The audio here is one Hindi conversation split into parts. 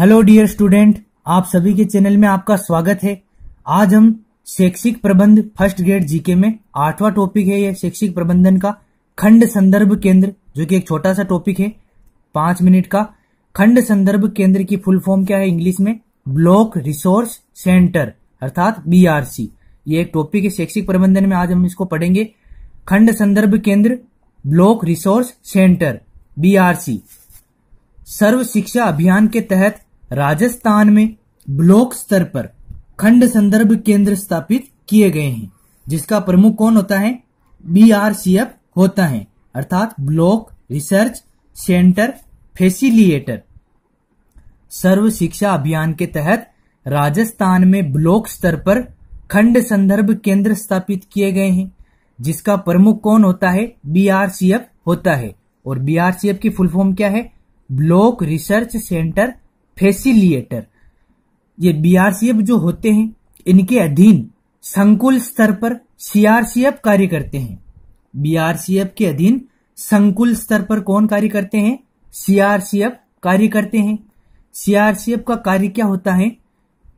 हेलो डियर स्टूडेंट आप सभी के चैनल में आपका स्वागत है आज हम शैक्षिक प्रबंध फर्स्ट ग्रेड जीके में आठवां टॉपिक है ये शैक्षिक प्रबंधन का खंड संदर्भ केंद्र जो कि एक छोटा सा टॉपिक है पांच मिनट का खंड संदर्भ केंद्र की फुल फॉर्म क्या है इंग्लिश में ब्लॉक रिसोर्स सेंटर अर्थात सी ये एक टॉपिक है शैक्षिक प्रबंधन में आज हम इसको पढ़ेंगे खंड संदर्भ केंद्र block resource centre C Sarva Shiksha Abhiyan के तहत राजस्थान में ब्लॉक स्तर पर खंड संदर्भ केंद्र स्थापित किए गए हैं जिसका प्रमुख कौन होता है बी आर सी एफ होता है अर्थात block research centre facilitator Sarva Shiksha Abhiyan के तहत राजस्थान में ब्लॉक स्तर पर खंड संदर्भ केंद्र स्थापित किए गए हैं जिसका प्रमुख कौन होता है बी होता है और बी की फुल फॉर्म क्या है ब्लॉक रिसर्च सेंटर फैसिलिएटर ये बीआरसीएफ जो होते हैं इनके अधीन संकुल स्तर पर सीआरसीएफ कार्य करते हैं बीआरसीएफ के अधीन संकुल स्तर पर कौन कार्य करते हैं सीआरसीएफ कार्य करते हैं सीआरसीएफ का कार्य क्या होता है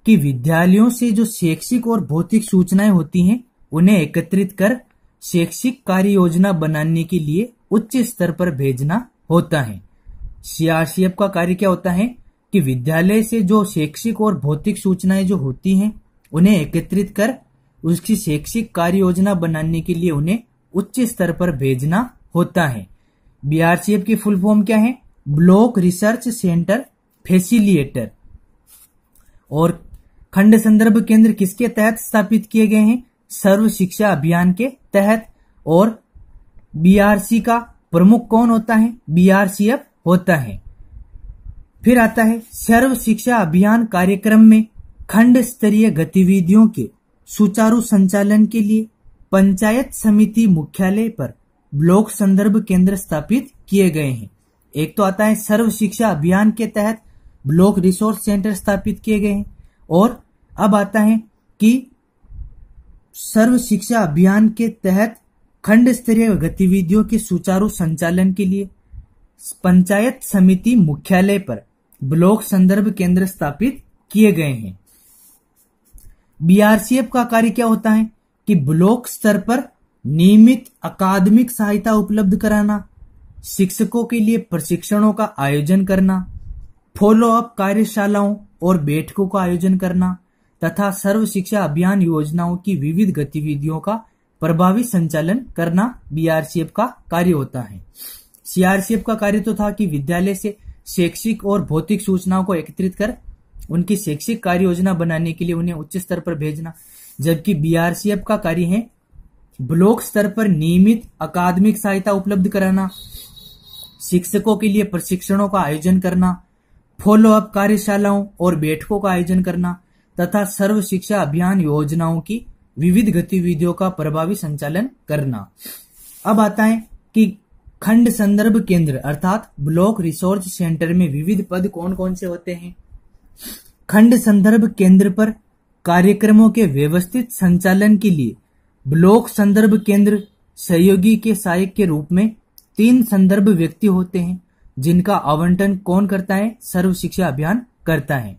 कि विद्यालयों से जो शैक्षिक और भौतिक सूचनाएं होती हैं उन्हें एकत्रित कर शैक्षिक कार्य योजना बनाने के लिए उच्च स्तर पर भेजना होता है सीआरसीएफ का कार्य क्या होता है कि विद्यालय से जो शैक्षिक और भौतिक सूचनाएं जो होती हैं उन्हें एकत्रित कर उसकी शैक्षिक कार्य योजना बनाने के लिए उन्हें उच्च स्तर पर भेजना होता है बीआरसीएफ की फुल फॉर्म क्या है ब्लॉक रिसर्च सेंटर फैसिलिएटर और खंड संदर्भ केंद्र किसके तहत स्थापित किए गए हैं सर्व शिक्षा अभियान के तहत और बीआरसी का प्रमुख कौन होता है बीआरसीएफ होता है फिर आता है सर्व शिक्षा अभियान कार्यक्रम में खंड स्तरीय गतिविधियों के सुचारू संचालन के लिए पंचायत समिति मुख्यालय पर ब्लॉक संदर्भ केंद्र स्थापित किए गए हैं एक तो आता है सर्व शिक्षा अभियान के तहत ब्लॉक रिसोर्स सेंटर स्थापित किए गए हैं और अब आता है कि सर्व शिक्षा अभियान के तहत खंड स्तरीय गतिविधियों के सुचारू संचालन के लिए पंचायत समिति मुख्यालय पर ब्लॉक संदर्भ केंद्र स्थापित किए गए हैं बीआरसीएफ का कार्य क्या होता है कि ब्लॉक स्तर पर नियमित अकादमिक सहायता उपलब्ध कराना शिक्षकों के लिए प्रशिक्षणों का आयोजन करना फॉलो अप कार्यशालाओं और बैठकों का आयोजन करना तथा सर्व शिक्षा अभियान योजनाओं की विविध गतिविधियों का प्रभावी संचालन करना बीआरसीएफ का कार्य होता है सीआरसीएफ का कार्य तो था कि विद्यालय से शैक्षिक और भौतिक सूचनाओं को एकत्रित कर उनकी शैक्षिक कार्य योजना बनाने के लिए उन्हें उच्च स्तर पर भेजना जबकि बीआरसीएफ का कार्य है ब्लॉक स्तर पर नियमित अकादमिक सहायता उपलब्ध कराना शिक्षकों के लिए प्रशिक्षणों का आयोजन करना फॉलो अप कार्यशालाओं और बैठकों का आयोजन करना तथा सर्व शिक्षा अभियान योजनाओं की विविध गतिविधियों का प्रभावी संचालन करना अब आता है कि खंड संदर्भ केंद्र अर्थात ब्लॉक रिसोर्स सेंटर में विविध पद कौन कौन से होते हैं खंड संदर्भ केंद्र पर कार्यक्रमों के व्यवस्थित संचालन के लिए ब्लॉक संदर्भ केंद्र सहयोगी के सहायक के रूप में तीन संदर्भ व्यक्ति होते हैं जिनका आवंटन कौन करता है सर्व शिक्षा अभियान करता है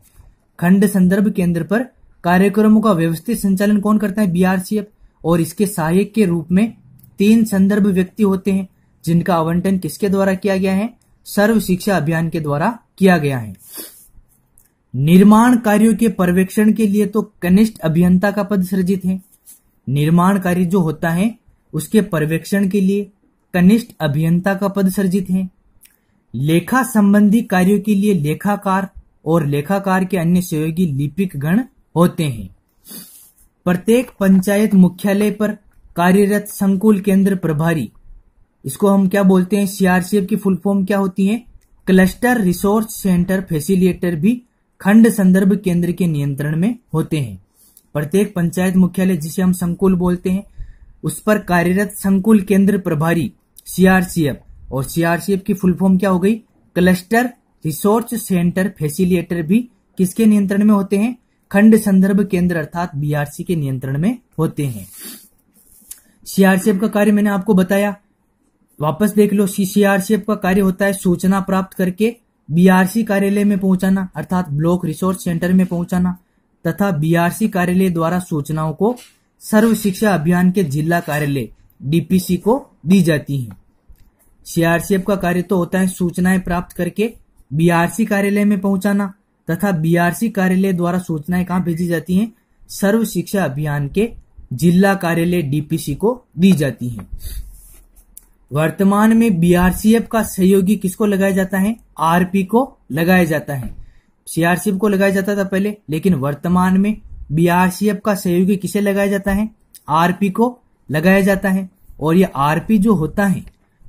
खंड संदर्भ केंद्र पर कार्यक्रमों का व्यवस्थित संचालन कौन करता है बीआरसीएफ और इसके सहायक के रूप में तीन संदर्भ व्यक्ति होते हैं जिनका आवंटन किसके द्वारा किया गया है सर्व शिक्षा अभियान के द्वारा किया गया है निर्माण कार्यों के पर्यवेक्षण के लिए तो कनिष्ठ अभियंता का पद सृजित है निर्माण कार्य जो होता है उसके पर्यवेक्षण के लिए कनिष्ठ अभियंता का पद सृजित है लेखा संबंधी कार्यों के लिए लेखाकार और लेखाकार के अन्य सहयोगी लिपिक गण होते हैं प्रत्येक पंचायत मुख्यालय पर कार्यरत संकुल केंद्र प्रभारी इसको हम क्या बोलते हैं सीआरसीएफ की फुल फॉर्म क्या होती है क्लस्टर रिसोर्स सेंटर फैसिलिटेटर भी खंड संदर्भ केंद्र के नियंत्रण में होते हैं प्रत्येक पंचायत मुख्यालय जिसे हम संकुल बोलते हैं उस पर कार्यरत संकुल केंद्र प्रभारी सीआरसीएफ और सीआरसीएफ की फुल फॉर्म क्या हो गई क्लस्टर रिसोर्स सेंटर फैसिलिटेटर भी किसके नियंत्रण में होते हैं खंड संदर्भ केंद्र अर्थात बीआरसी के नियंत्रण में होते हैं सीआरसीएफ का कार्य मैंने आपको बताया वापस देख लो सीसीआरसीएफ का कार्य होता है सूचना प्राप्त करके बीआरसी कार्यालय में पहुंचाना अर्थात ब्लॉक रिसोर्स सेंटर में पहुंचाना तथा बीआरसी कार्यालय द्वारा सूचनाओं को सर्व शिक्षा अभियान के जिला कार्यालय डीपीसी को दी जाती है सीआरसीएफ का कार्य तो होता है सूचनाएं प्राप्त करके बीआरसी कार्यालय में पहुंचाना तथा बीआरसी कार्यालय द्वारा सूचनाएं कहाँ भेजी जाती हैं सर्व शिक्षा अभियान के जिला कार्यालय डीपीसी को दी जाती है वर्तमान में बीआरसीएफ का सहयोगी किसको लगाया जाता है आरपी को लगाया जाता है सीआरसीएफ को लगाया जाता था पहले लेकिन वर्तमान में बीआरसीएफ का सहयोगी किसे लगाया जाता है आरपी को लगाया जाता है और यह आरपी जो होता है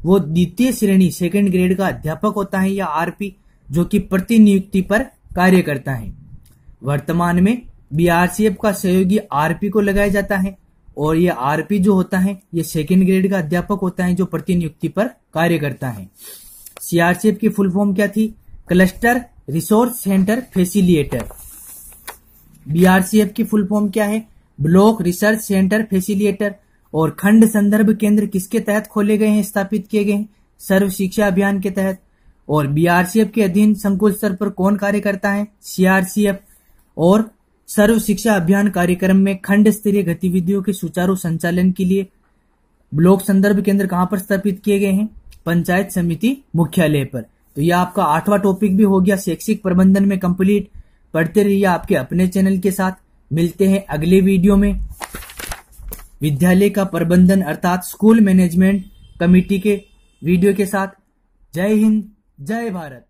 वो द्वितीय श्रेणी सेकेंड ग्रेड का अध्यापक होता है या आरपी जो कि प्रतिनियुक्ति पर कार्य करता है वर्तमान में बीआरसीएफ का सहयोगी आरपी को लगाया जाता है और ये आरपी जो होता है ये सेकेंड ग्रेड का अध्यापक होता है जो प्रतिनियुक्ति पर कार्य करता है सीआरसीएफ की फुल फॉर्म क्या थी cluster resource centre facilitator BRCF की फुल फॉर्म क्या है ब्लॉक रिसर्च सेंटर फेसिलिएटर और खंड संदर्भ केंद्र किसके तहत खोले गए हैं स्थापित किए गए हैं सर्व शिक्षा अभियान के तहत और बीआरसीएफ के अधीन संकुल स्तर पर कौन कार्य करता है सीआरसीएफ और सर्व शिक्षा अभियान कार्यक्रम में खंड स्तरीय गतिविधियों के सुचारू संचालन के लिए ब्लॉक संदर्भ केंद्र कहाँ पर स्थापित किए गए हैं पंचायत समिति मुख्यालय पर तो यह आपका आठवां टॉपिक भी हो गया शैक्षिक प्रबंधन में कंप्लीट पढ़ते रहिए आपके अपने चैनल के साथ मिलते हैं अगले वीडियो में विद्यालय का प्रबंधन अर्थात स्कूल मैनेजमेंट कमेटी के वीडियो के साथ जय हिंद जय भारत